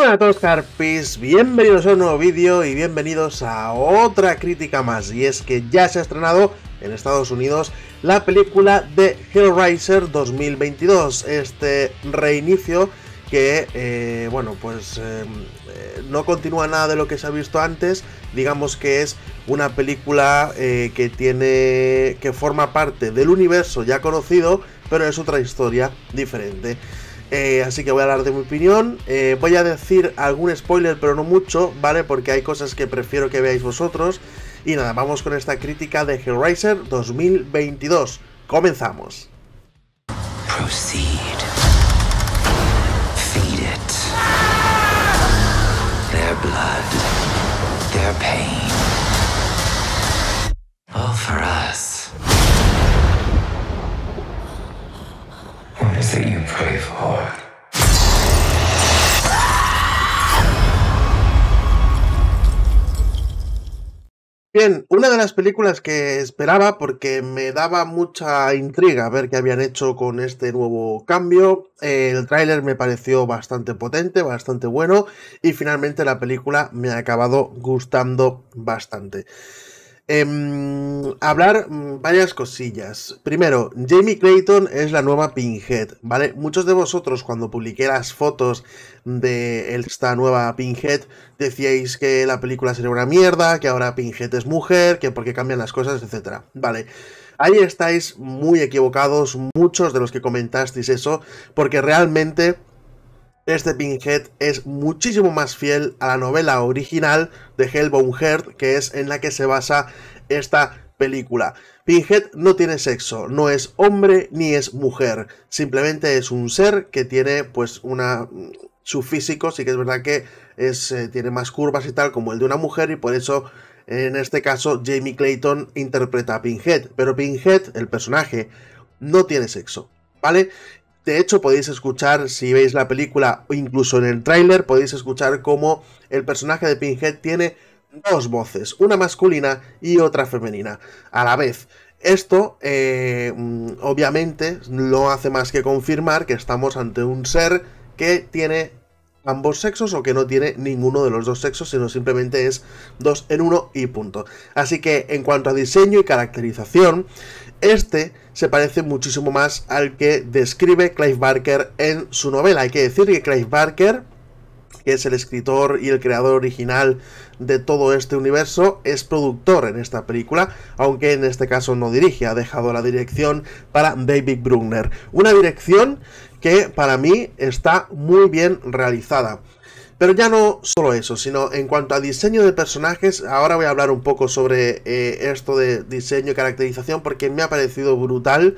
Hola a todos carpis, bienvenidos a un nuevo vídeo y bienvenidos a otra crítica más y es que ya se ha estrenado en Estados Unidos la película de Hellraiser 2022, este reinicio que, eh, bueno, pues eh, eh, no continúa nada de lo que se ha visto antes, digamos que es una película que tiene, que forma parte del universo ya conocido, pero es otra historia diferente. Eh, así que voy a hablar de mi opinión. Eh, voy a decir algún spoiler, pero no mucho, ¿vale? Porque hay cosas que prefiero que veáis vosotros. Y nada, vamos con esta crítica de Hellraiser 2022. Comenzamos. Feed it. Their pain. Bien, una de las películas que esperaba porque me daba mucha intriga ver qué habían hecho con este nuevo cambio. Eh, el tráiler me pareció bastante potente, bastante bueno y finalmente la película me ha acabado gustando bastante. Em, hablar mm, varias cosillas. Primero, Jamie Clayton es la nueva Pinhead, ¿vale? Muchos de vosotros cuando publiqué las fotos de esta nueva Pinhead decíais que la película sería una mierda, que ahora Pinhead es mujer, que porque cambian las cosas, etc. Vale. Ahí estáis muy equivocados, muchos de los que comentasteis eso, porque realmente este Pinhead es muchísimo más fiel a la novela original de Hellbound Heart, que es en la que se basa esta película. Pinhead no tiene sexo, no es hombre ni es mujer, simplemente es un ser que tiene pues una... Mm, su físico, sí que es verdad que es, eh, tiene más curvas y tal como el de una mujer y por eso en este caso Jamie Clayton interpreta a Pinhead, pero Pinhead, el personaje, no tiene sexo, ¿vale? De hecho, podéis escuchar, si veis la película o incluso en el tráiler, podéis escuchar cómo el personaje de Pinhead tiene dos voces, una masculina y otra femenina, a la vez. Esto, eh, mm, obviamente, no hace más que confirmar que estamos ante un ser que tiene ambos sexos o que no tiene ninguno de los dos sexos, sino simplemente es dos en uno y punto. Así que en cuanto a diseño y caracterización, este se parece muchísimo más al que describe Clive Barker en su novela. Hay que decir que Clive Barker, que es el escritor y el creador original de todo este universo, es productor en esta película, aunque en este caso no dirige, ha dejado la dirección para David Brunner. Una dirección que para mí está muy bien realizada. Pero ya no solo eso, sino en cuanto a diseño de personajes, ahora voy a hablar un poco sobre eh, esto de diseño y caracterización porque me ha parecido brutal.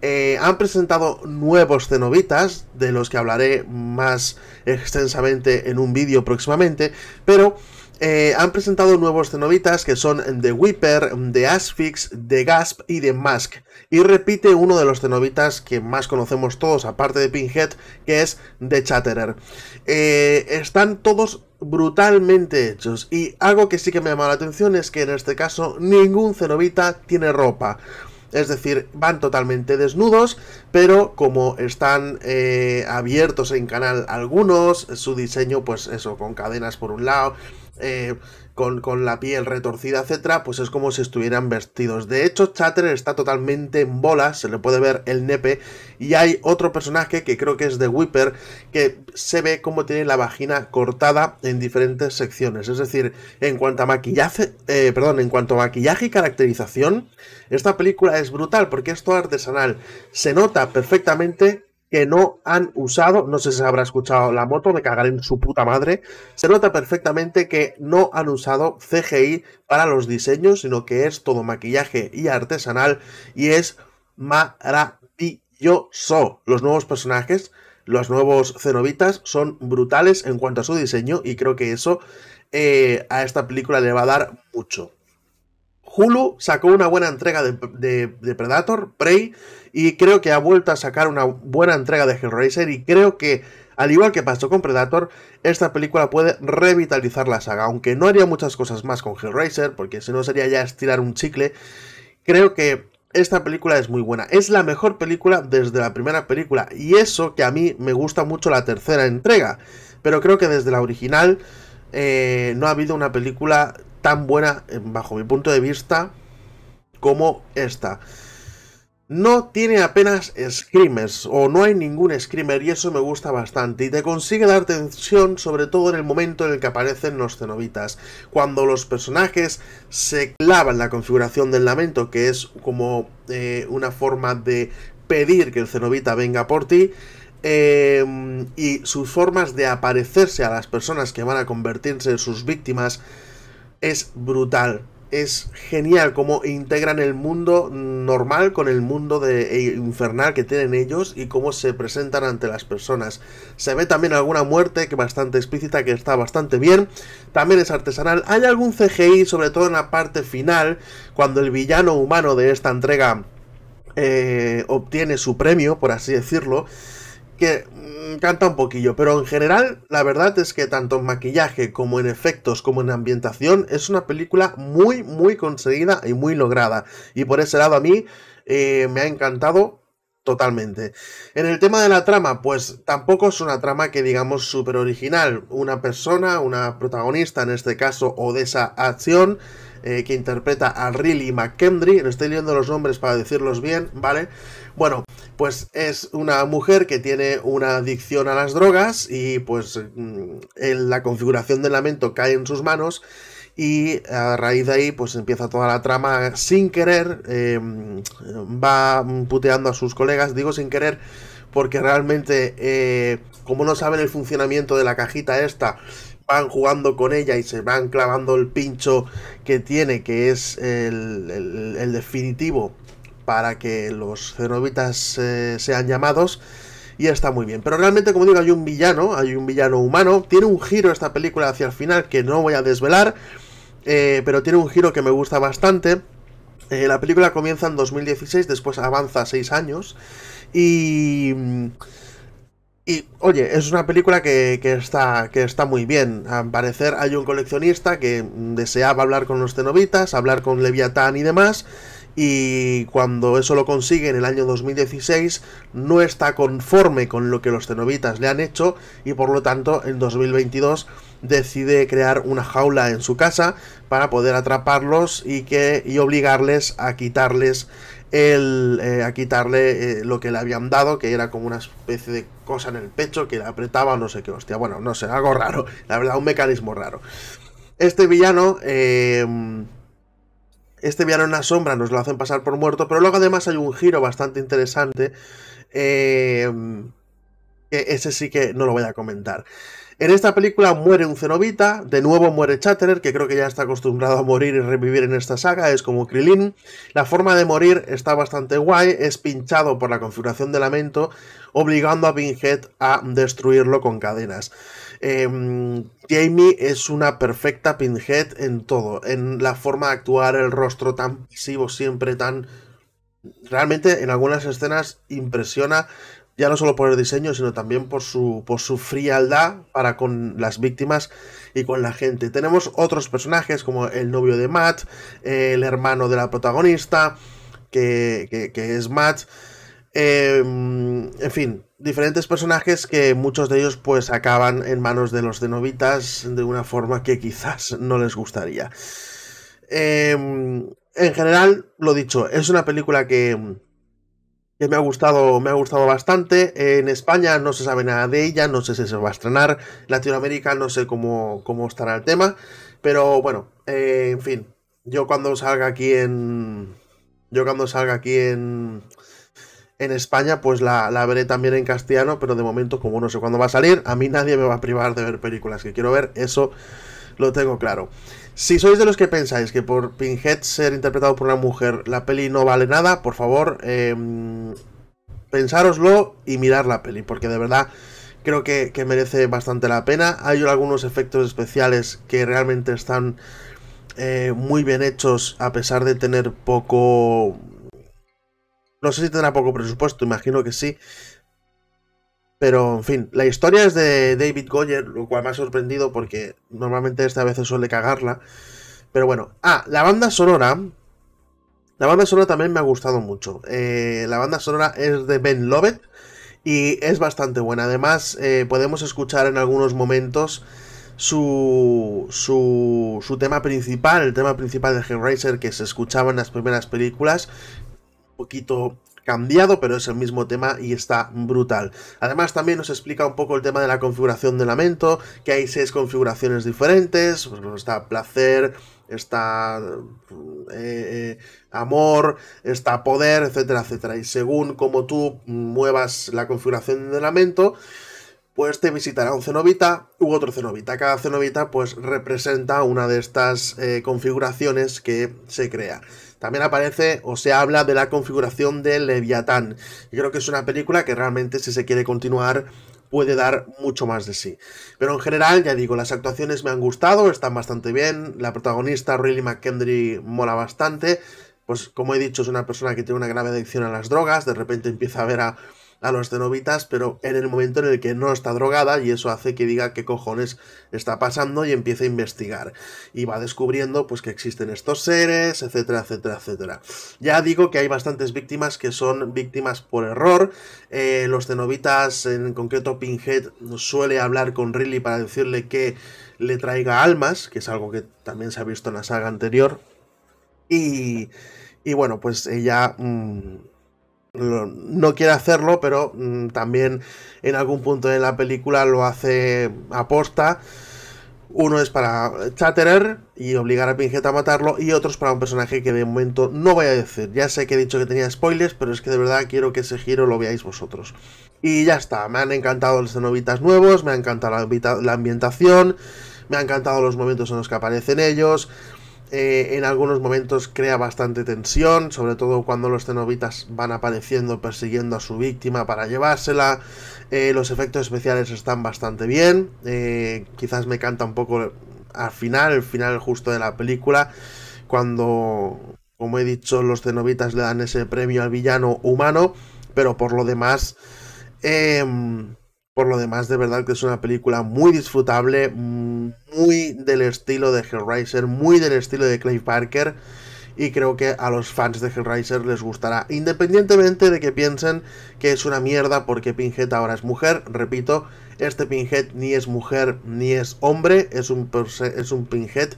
Eh, han presentado nuevos cenobitas, de los que hablaré más extensamente en un vídeo próximamente, pero eh, han presentado nuevos cenobitas que son The Whipper, The Asphyx, The Gasp y The Mask. Y repite uno de los cenobitas que más conocemos todos, aparte de Pinhead, que es The Chatterer. Eh, están todos brutalmente hechos. Y algo que sí que me llama la atención es que en este caso ningún cenobita tiene ropa. Es decir, van totalmente desnudos, pero como están eh, abiertos en canal algunos, su diseño, pues eso, con cadenas por un lado, eh, con, la piel retorcida, etcétera, pues es como si estuvieran vestidos. De hecho, Chatter está totalmente en bolas, se le puede ver el nepe. Y hay otro personaje que creo que es de Whipper, que se ve como tiene la vagina cortada en diferentes secciones. Es decir, en cuanto a maquillaje, eh, perdón, en cuanto a maquillaje y caracterización, esta película es brutal porque esto artesanal. Se nota perfectamente que no han usado, no sé si habrá escuchado la moto, me cagaré en su puta madre, se nota perfectamente que no han usado CGI para los diseños, sino que es todo maquillaje y artesanal y es maravilloso. Los nuevos personajes, los nuevos cenobitas son brutales en cuanto a su diseño y creo que eso eh, a esta película le va a dar mucho. Hulu sacó una buena entrega de, Predator, Prey, y creo que ha vuelto a sacar una buena entrega de Hellraiser, y creo que, al igual que pasó con Predator, esta película puede revitalizar la saga, aunque no haría muchas cosas más con Hellraiser, porque si no sería ya estirar un chicle, creo que esta película es muy buena. Es la mejor película desde la primera película. Y eso que a mí me gusta mucho la tercera entrega. Pero creo que desde la original eh, no ha habido una película tan buena, bajo mi punto de vista, como esta. No tiene apenas screamers, o no hay ningún screamer, y eso me gusta bastante, y te consigue dar tensión, sobre todo en el momento en el que aparecen los cenobitas, cuando los personajes se clavan la configuración del lamento, que es como eh, una forma de pedir que el cenobita venga por ti, em, y sus formas de aparecerse a las personas que van a convertirse en sus víctimas, es brutal. Es genial cómo integran el mundo normal con el mundo de, eh, infernal que tienen ellos y cómo se presentan ante las personas. Se ve también alguna muerte que bastante explícita, que está bastante bien. También es artesanal. Hay algún CGI, sobre todo en la parte final, cuando el villano humano de esta entrega eh, obtiene su premio, por así decirlo que mm, canta un poquillo, pero en general la verdad es que tanto en maquillaje como en efectos como en ambientación es una película muy muy conseguida y muy lograda y por ese lado a mí eh, me ha encantado totalmente. En el tema de la trama, pues tampoco es una trama que digamos súper original. Una persona, una protagonista en este caso o de esa acción eh, que interpreta a Riley McKendry, no estoy leyendo los nombres para decirlos bien, ¿vale? Bueno, pues es una mujer que tiene una adicción a las drogas y pues mm, en la configuración del lamento cae en sus manos y a raíz de ahí pues empieza toda la trama sin querer, em, va puteando a sus colegas, digo sin querer porque realmente eh, como no saben el funcionamiento de la cajita esta, van jugando con ella y se van clavando el pincho que tiene, que es el definitivo para que los cenobitas eh, sean llamados y está muy bien. Pero realmente, como digo, hay un villano, hay un villano humano. Tiene un giro esta película hacia el final que no voy a desvelar, eh, pero tiene un giro que me gusta bastante. Eh, la película comienza en 2016, después avanza 6 años y... Y oye, es una película que, está, que está muy bien. Al parecer hay un coleccionista que deseaba hablar con los cenobitas, hablar con Leviatán y demás y cuando eso lo consigue en el año 2016 no está conforme con lo que los cenobitas le han hecho y por lo tanto en 2022 decide crear una jaula en su casa para poder atraparlos y que obligarles a quitarles el, eh, a quitarle eh, lo que le habían dado, que era como una especie de cosa en el pecho que le apretaba, no sé qué, hostia, bueno, no sé, algo raro, la verdad, un mecanismo raro. Este villano eh, este viano en la sombra nos lo hacen pasar por muerto, pero luego además hay un giro bastante interesante. Eh, ese sí que no lo voy a comentar. En esta película muere un cenovita, de nuevo muere Chatterer, que creo que ya está acostumbrado a morir y revivir en esta saga, es como Krillin. La forma de morir está bastante guay, es pinchado por la configuración de lamento, obligando a Pinhead a destruirlo con cadenas. Em, Jamie es una perfecta Pinhead en todo, en la forma de actuar, el rostro tan pasivo, siempre tan... Realmente en algunas escenas impresiona ya no solo por el diseño, sino también por su, por su frialdad para con las víctimas y con la gente. Tenemos otros personajes como el novio de Matt, el hermano de la protagonista, que, es Matt. Em, en fin, diferentes personajes que muchos de ellos pues acaban en manos de los novitas de una forma que quizás no les gustaría. Em, en general, lo dicho, es una película que que me ha gustado, me ha gustado bastante. En España no se sabe nada de ella, no sé si se va a estrenar. Latinoamérica no sé cómo, cómo estará el tema. Pero bueno, eh, en fin. Yo cuando salga aquí en. Yo cuando salga aquí en. En España, pues la, la veré también en castellano, pero de momento, como no sé cuándo va a salir, a mí nadie me va a privar de ver películas que quiero ver, eso lo tengo claro. Si sois de los que pensáis que por Pinhead ser interpretado por una mujer la peli no vale nada, por favor, em, pensároslo y mirar la peli, porque de verdad creo que, merece bastante la pena. Hay algunos efectos especiales que realmente están eh, muy bien hechos a pesar de tener poco... No sé si tendrá poco presupuesto, imagino que sí, pero, en fin, la historia es de David Goyer, lo cual me ha sorprendido porque normalmente esta vez suele cagarla. Pero bueno, ah, la banda sonora. La banda sonora también me ha gustado mucho. Eh, la banda sonora es de Ben Lovett y es bastante buena. Además, eh, podemos escuchar en algunos momentos su, su, su tema principal, el tema principal de Hellraiser que se escuchaba en las primeras películas. Un poquito cambiado, pero es el mismo tema y está brutal. Además también nos explica un poco el tema de la configuración de lamento, que hay seis configuraciones diferentes, pues, está placer, está eh, eh, amor, está poder, etcétera, etcétera. Y según como tú muevas la configuración de lamento, pues te visitará un cenobita u otro cenobita. Cada cenobita pues representa una de estas eh, configuraciones que se crea. También aparece o se habla de la configuración de Leviatán. Y creo que es una película que realmente si se quiere continuar puede dar mucho más de sí. Pero en general, ya digo, las actuaciones me han gustado, están bastante bien. La protagonista, Riley McKendry, mola bastante. Pues como he dicho, es una persona que tiene una grave adicción a las drogas. De repente empieza a ver a a los cenobitas, pero en el momento en el que no está drogada y eso hace que diga qué cojones está pasando y empiece a investigar. Y va descubriendo pues que existen estos seres, etcétera, etcétera, etcétera. Ya digo que hay bastantes víctimas que son víctimas por error. Eh, los cenobitas, en concreto Pinhead, suele hablar con Riley para decirle que le traiga almas, que es algo que también se ha visto en la saga anterior. Y, y bueno, pues ella... Mm, no quiere hacerlo, pero mm, también en algún punto de la película lo hace aposta. Uno es para Chatterer y obligar a Pinhead a matarlo, y otro es para un personaje que de momento no voy a decir. Ya sé que he dicho que tenía spoilers, pero es que de verdad quiero que ese giro lo veáis vosotros. Y ya está, me han encantado los cenobitas nuevos, me ha encantado la, la ambientación, me han encantado los momentos en los que aparecen ellos eh, en algunos momentos crea bastante tensión, sobre todo cuando los cenobitas van apareciendo persiguiendo a su víctima para llevársela. Eh, los efectos especiales están bastante bien. Eh, quizás me canta un poco al final, el final justo de la película, cuando, como he dicho, los cenobitas le dan ese premio al villano humano, pero por lo demás... Em, por lo demás, de verdad que es una película muy disfrutable, muy del estilo de Hellraiser, muy del estilo de Clive Parker. Y creo que a los fans de Hellraiser les gustará, independientemente de que piensen que es una mierda porque Pinhead ahora es mujer. Repito, este Pinhead ni es mujer ni es hombre, es un, es un Pinhead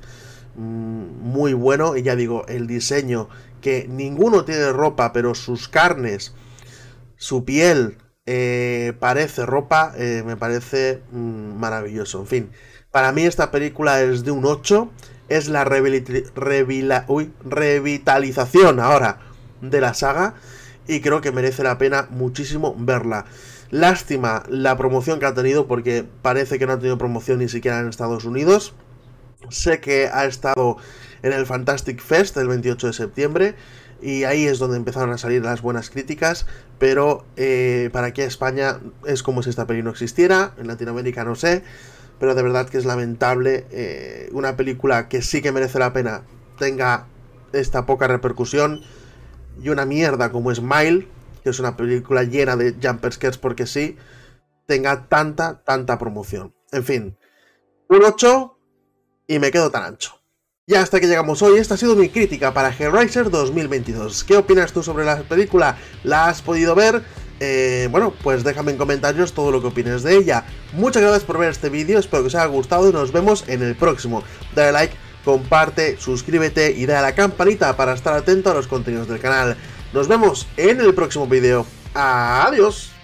mm, muy bueno. Y ya digo, el diseño que ninguno tiene ropa, pero sus carnes, su piel, eh, parece ropa, eh, me parece mm, maravilloso. En fin, para mí esta película es de un 8, es la revitalización ahora de la saga y creo que merece la pena muchísimo verla. Lástima la promoción que ha tenido porque parece que no ha tenido promoción ni siquiera en Estados Unidos. Sé que ha estado en el Fantastic Fest el 28 de septiembre y ahí es donde empezaron a salir las buenas críticas, pero eh, para aquí España es como si esta peli no existiera, en Latinoamérica no sé, pero de verdad que es lamentable eh, una película que sí que merece la pena tenga esta poca repercusión y una mierda como Smile, que es una película llena de que porque sí, tenga tanta, tanta promoción. En fin, un 8 y me quedo tan ancho. Ya hasta que llegamos hoy, esta ha sido mi crítica para Hellraiser 2022. ¿Qué opinas tú sobre la película? ¿La has podido ver? Eh, bueno, pues déjame en comentarios todo lo que opines de ella. Muchas gracias por ver este vídeo, espero que os haya gustado y nos vemos en el próximo. Dale like, comparte, suscríbete y dale a la campanita para estar atento a los contenidos del canal. Nos vemos en el próximo vídeo. Adiós.